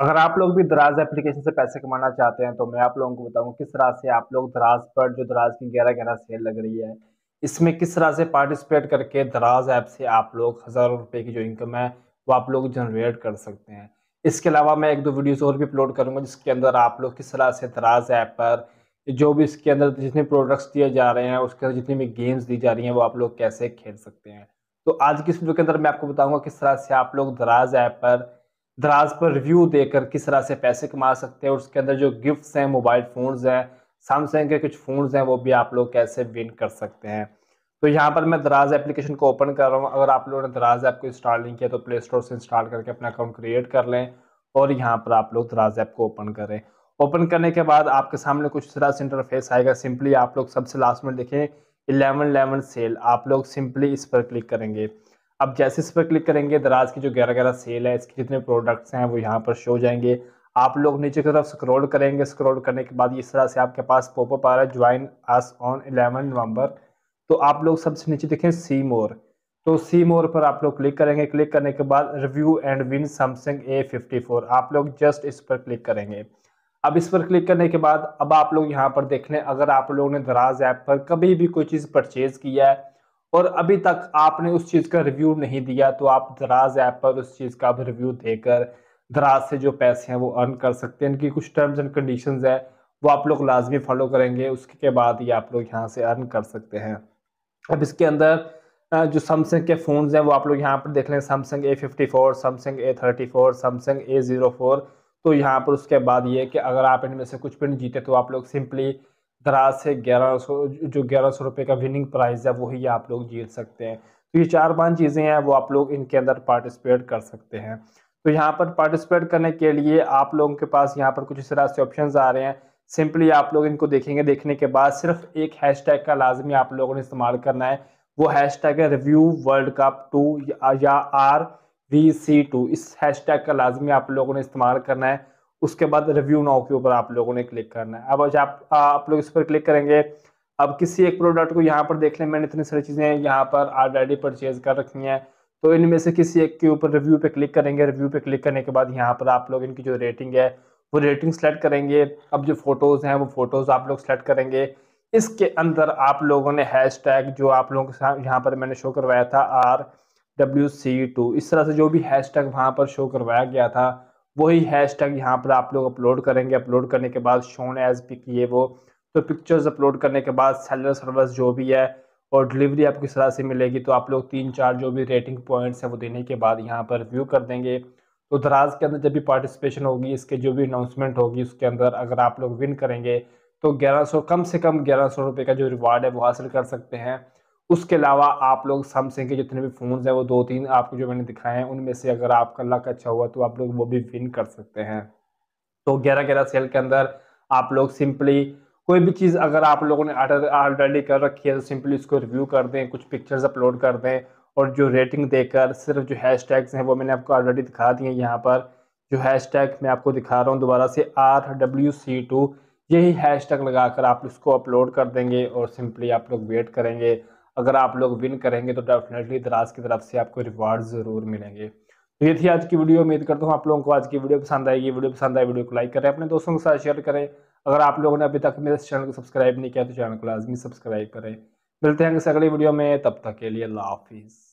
अगर आप लोग भी दराज एप्लीकेशन से पैसे कमाना चाहते हैं तो मैं आप लोगों को बताऊंगा किस तरह से आप लोग दराज पर जो दराज की ग्यारह ग्यारह सेल लग रही है इसमें किस तरह से पार्टिसिपेट करके दराज ऐप से आप लोग हज़ारों रुपए की जो इनकम है वो आप लोग जनरेट कर सकते हैं इसके अलावा मैं एक दो वीडियोस और भी अपलोड करूंगा जिसके अंदर आप लोग किस तरह से दराज ऐप पर जो भी इसके अंदर जितने प्रोडक्ट्स दिए जा रहे हैं उसके अंदर जितनी भी गेम्स दी जा रही हैं वो आप लोग कैसे खेल सकते हैं तो आज की इस वीडियो के अंदर मैं आपको बताऊँगा किस तरह से आप लोग दराज ऐप पर दराज पर रिव्यू देकर किस तरह से पैसे कमा सकते हैं और उसके अंदर जो गिफ्ट्स हैं मोबाइल फ़ोन्स हैं सैमसंग के कुछ फ़ोन्स हैं वो भी आप लोग कैसे विन कर सकते हैं तो यहाँ पर मैं दराज एप्लीकेशन को ओपन कर रहा हूँ अगर आप लोगों ने दराज ऐप को इंस्टॉल नहीं किया तो प्ले स्टोर से इंस्टॉल करके अपना अकाउंट क्रिएट कर लें और यहाँ पर आप लोग दराज ऐप को ओपन करें ओपन करने के बाद आपके सामने कुछ तरह से इंटरफेस आएगा सिंपली आप लोग सबसे लास्ट में देखें इलेवन इलेवन सेल आप लोग सिंपली इस पर क्लिक करेंगे अब जैसे इस पर क्लिक करेंगे दराज की जो ग्यारह ग्यारह सेल है इसके जितने प्रोडक्ट्स हैं वो यहाँ पर शो जाएंगे आप लोग नीचे की तरफ स्क्रॉल करेंगे स्क्रॉल करने के बाद इस तरह से आपके पास पॉपअप आ रहा है join us on eleven November तो आप लोग सबसे नीचे देखें सी मोर तो सी मोर पर आप लोग क्लिक करेंगे क्लिक करने के बाद review and win Samsung A fifty four आप लोग जस्ट इस पर क्लिक करेंगे अब इस पर क्लिक करने के बाद अब आप लोग यहाँ पर देख लें अगर आप लोगों ने दराज ऐप पर कभी भी कोई चीज़ परचेज़ किया है और अभी तक आपने उस चीज़ का रिव्यू नहीं दिया तो आप दराज ऐप पर उस चीज़ का आप रिव्यू देकर दराज से जो पैसे हैं वो अर्न कर सकते हैं इनकी कुछ टर्म्स एंड कंडीशन है वो आप लोग लाजमी फॉलो करेंगे उसके बाद ही आप लोग यहाँ से अर्न कर सकते हैं अब इसके अंदर जो सैमसंग के फ़ोन हैं वो आप लोग यहाँ पर देख लें Samsung A fifty four Samsung A thirty four Samsung A zero four तो यहाँ पर उसके बाद ये कि अगर आप इनमें से कुछ पिन जीते तो आप लोग सिंपली दराज से ग्यारह सौ जो ग्यारह सौ रुपये का विनिंग प्राइज़ है वही आप लोग जीत सकते हैं तो ये चार पांच चीज़ें हैं वो आप लोग इनके अंदर पार्टिसिपेट कर सकते हैं तो यहाँ पर पार्टिसिपेट करने के लिए आप लोगों के पास यहाँ पर कुछ इस तरह से ऑप्शन आ रहे हैं सिंपली आप लोग इनको देखेंगे देखने के बाद सिर्फ एक हैशटैग का लाजमी आप लोगों ने इस्तेमाल करना है वो हैशटैग है रिव्यू वर्ल्ड कप टू या आर वी सी टू इस हैशटैग का लाजमी आप लोगों ने इस्तेमाल करना है उसके बाद रिव्यू नाउ के ऊपर आप लोगों ने क्लिक करना है अब आप आप लोग इस पर क्लिक करेंगे अब किसी एक प्रोडक्ट को यहाँ पर देख लें मैंने इतनी सारी चीज़ें यहाँ पर ऑलरेडी परचेज कर रखी हैं तो इनमें से किसी एक के ऊपर रिव्यू पे क्लिक करेंगे रिव्यू पे क्लिक करने के बाद यहाँ पर आप लोग इनकी जो रेटिंग है वो रेटिंग सेलेक्ट करेंगे अब जो फोटोज़ हैं वो फोटोज़ आप लोग सेलेक्ट करेंगे इसके अंदर आप लोगों ने हैश टैग जो आप लोगों के साथ यहाँ पर मैंने शो करवाया था आर डब्ल्यू सी टू इस तरह से जो भी हैश टैग वहाँ पर शो करवाया गया था वही हैश टैग यहाँ पर आप लोग अपलोड करेंगे अपलोड करने के बाद शोन एज पिक ये वो तो पिक्चर्स अपलोड करने के बाद सेलर सर्विस जो भी है और डिलीवरी आपको किस तरह से मिलेगी तो आप लोग तीन चार जो भी रेटिंग पॉइंट्स हैं वो देने के बाद यहाँ पर रिव्यू कर देंगे तो दराज के अंदर जब भी पार्टिसिपेशन होगी इसके जो भी अनाउंसमेंट होगी उसके अंदर अगर आप लोग विन करेंगे तो 1100 कम से कम 1100 रुपए का जो रिवार्ड है वो हासिल कर सकते हैं उसके अलावा आप लोग सैमसंग के जितने भी फ़ोन हैं वो दो तीन आपको जो मैंने दिखाए हैं उनमें से अगर आपका लक अच्छा हुआ तो आप लोग वो भी विन कर सकते हैं तो ग्यारह ग्यारह सेल के अंदर आप लोग सिंपली कोई भी चीज़ अगर आप लोगों ने आर्डर ऑलरेडी कर रखी है तो सिंपली उसको रिव्यू कर दें कुछ पिक्चर्स अपलोड कर दें और जो रेटिंग देकर सिर्फ जो हैश टैग्स हैं वो मैंने आपको ऑलरेडी दिखा दिए हैं यहाँ पर जो हैश टैग मैं आपको दिखा रहा हूँ दोबारा से आर डब्ल्यू सी टू यही हैश टैग लगा कर आप उसको अपलोड कर देंगे और सिंपली आप लोग वेट करेंगे अगर आप लोग विन करेंगे तो डेफिनेटली दराज की तरफ से आपको रिवार्ड ज़रूर मिलेंगे तो ये थी आज की वीडियो उम्मीद करता हूँ आप लोगों को आज की वीडियो पसंद आएगी वीडियो पसंद आए वीडियो को लाइक करें अपने दोस्तों के साथ शेयर करें अगर आप लोगों ने अभी तक मेरे चैनल को सब्सक्राइब नहीं किया तो चैनल को लाजमी सब्सक्राइब करें मिलते हैं अगले वीडियो में तब तक के लिए अल्लाह हाफिज़